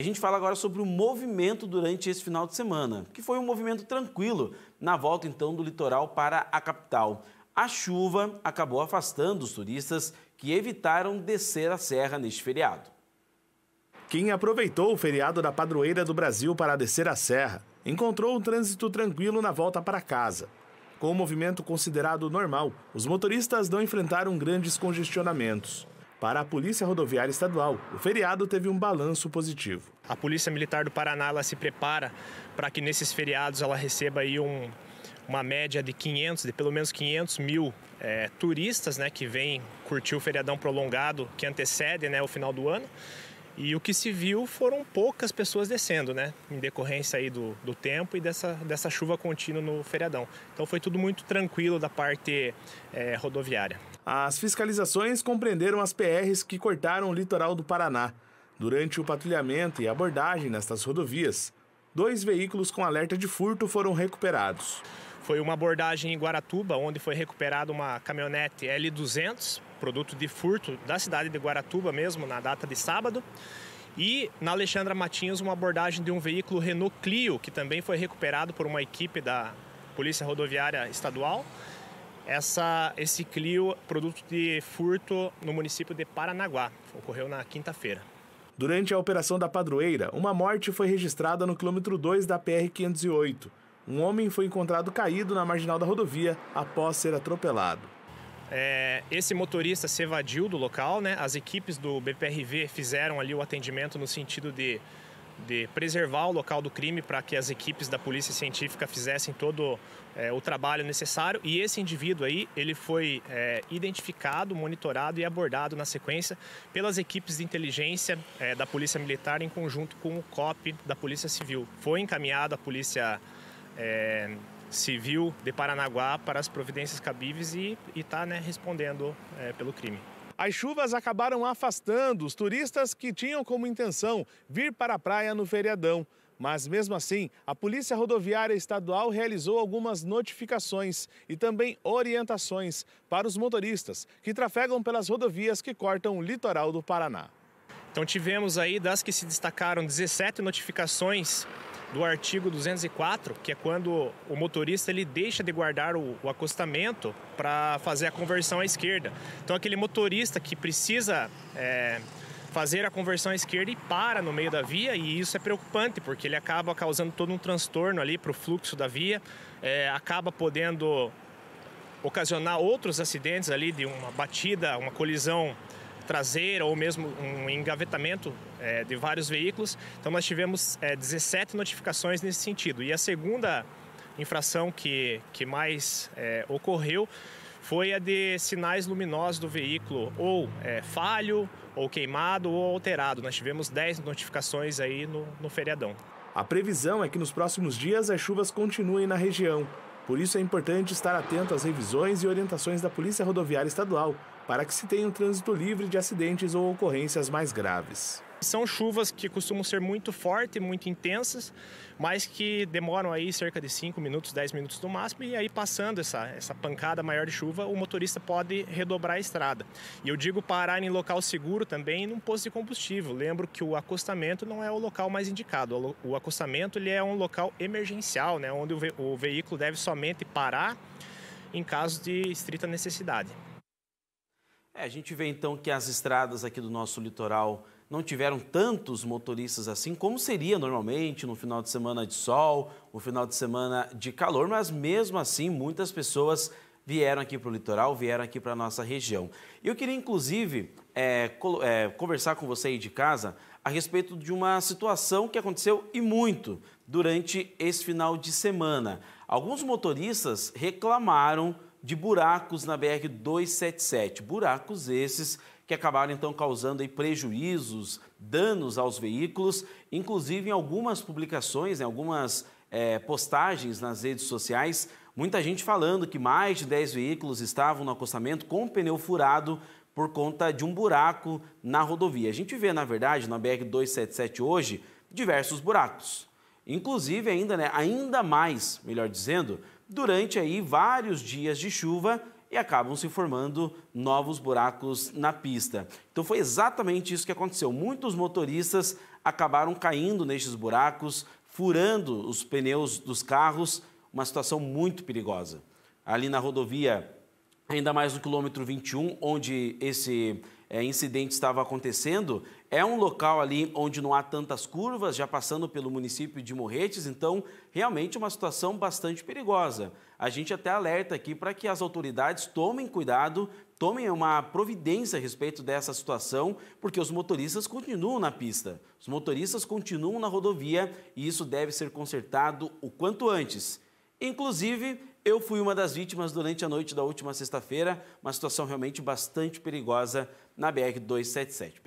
A gente fala agora sobre o movimento durante esse final de semana, que foi um movimento tranquilo na volta então do litoral para a capital. A chuva acabou afastando os turistas que evitaram descer a serra neste feriado. Quem aproveitou o feriado da Padroeira do Brasil para descer a serra encontrou um trânsito tranquilo na volta para casa. Com o movimento considerado normal, os motoristas não enfrentaram grandes congestionamentos. Para a Polícia Rodoviária Estadual, o feriado teve um balanço positivo. A Polícia Militar do Paraná ela se prepara para que nesses feriados ela receba aí um, uma média de 500, de pelo menos 500 mil é, turistas né, que vêm curtir o feriadão prolongado que antecede né, o final do ano. E o que se viu foram poucas pessoas descendo, né? Em decorrência aí do, do tempo e dessa, dessa chuva contínua no feriadão. Então foi tudo muito tranquilo da parte é, rodoviária. As fiscalizações compreenderam as PRs que cortaram o litoral do Paraná. Durante o patrulhamento e abordagem nestas rodovias, dois veículos com alerta de furto foram recuperados. Foi uma abordagem em Guaratuba, onde foi recuperada uma caminhonete L200 produto de furto da cidade de Guaratuba mesmo, na data de sábado. E na Alexandra Matinhos, uma abordagem de um veículo Renault Clio, que também foi recuperado por uma equipe da Polícia Rodoviária Estadual. Essa, esse Clio, produto de furto no município de Paranaguá, ocorreu na quinta-feira. Durante a operação da Padroeira, uma morte foi registrada no quilômetro 2 da PR-508. Um homem foi encontrado caído na marginal da rodovia após ser atropelado é, esse motorista se evadiu do local, né? As equipes do BPRV fizeram ali o atendimento no sentido de, de preservar o local do crime para que as equipes da polícia científica fizessem todo é, o trabalho necessário. E esse indivíduo aí, ele foi é, identificado, monitorado e abordado na sequência pelas equipes de inteligência é, da Polícia Militar em conjunto com o COP da Polícia Civil. Foi encaminhado à Polícia é, civil de Paranaguá para as providências cabíveis e está né, respondendo é, pelo crime. As chuvas acabaram afastando os turistas que tinham como intenção vir para a praia no feriadão. Mas mesmo assim, a Polícia Rodoviária Estadual realizou algumas notificações e também orientações para os motoristas que trafegam pelas rodovias que cortam o litoral do Paraná. Então tivemos aí das que se destacaram 17 notificações do artigo 204, que é quando o motorista ele deixa de guardar o, o acostamento para fazer a conversão à esquerda. Então, aquele motorista que precisa é, fazer a conversão à esquerda e para no meio da via, e isso é preocupante, porque ele acaba causando todo um transtorno ali para o fluxo da via, é, acaba podendo ocasionar outros acidentes ali de uma batida, uma colisão traseira ou mesmo um engavetamento é, de vários veículos. Então, nós tivemos é, 17 notificações nesse sentido. E a segunda infração que, que mais é, ocorreu foi a de sinais luminosos do veículo ou é, falho, ou queimado, ou alterado. Nós tivemos 10 notificações aí no, no feriadão. A previsão é que nos próximos dias as chuvas continuem na região. Por isso é importante estar atento às revisões e orientações da Polícia Rodoviária Estadual para que se tenha um trânsito livre de acidentes ou ocorrências mais graves. São chuvas que costumam ser muito fortes, muito intensas, mas que demoram aí cerca de 5 minutos, 10 minutos no máximo, e aí passando essa, essa pancada maior de chuva, o motorista pode redobrar a estrada. E eu digo parar em local seguro também, num posto de combustível. Lembro que o acostamento não é o local mais indicado. O acostamento ele é um local emergencial, né, onde o, ve o veículo deve somente parar em caso de estrita necessidade. É, a gente vê então que as estradas aqui do nosso litoral não tiveram tantos motoristas assim como seria normalmente no final de semana de sol, no final de semana de calor, mas mesmo assim muitas pessoas vieram aqui para o litoral, vieram aqui para a nossa região. Eu queria, inclusive, é, é, conversar com você aí de casa a respeito de uma situação que aconteceu e muito durante esse final de semana. Alguns motoristas reclamaram de buracos na BR-277, buracos esses que acabaram então causando aí, prejuízos, danos aos veículos, inclusive em algumas publicações, em algumas é, postagens nas redes sociais, muita gente falando que mais de 10 veículos estavam no acostamento com o pneu furado por conta de um buraco na rodovia. A gente vê, na verdade, na BR-277 hoje, diversos buracos. Inclusive, ainda, né, ainda mais, melhor dizendo, durante aí vários dias de chuva, e acabam se formando novos buracos na pista. Então foi exatamente isso que aconteceu. Muitos motoristas acabaram caindo nestes buracos, furando os pneus dos carros, uma situação muito perigosa. Ali na rodovia, ainda mais no quilômetro 21, onde esse é, incidente estava acontecendo. É um local ali onde não há tantas curvas, já passando pelo município de Morretes, então realmente uma situação bastante perigosa. A gente até alerta aqui para que as autoridades tomem cuidado, tomem uma providência a respeito dessa situação, porque os motoristas continuam na pista, os motoristas continuam na rodovia e isso deve ser consertado o quanto antes. Inclusive, eu fui uma das vítimas durante a noite da última sexta-feira, uma situação realmente bastante perigosa na BR-277.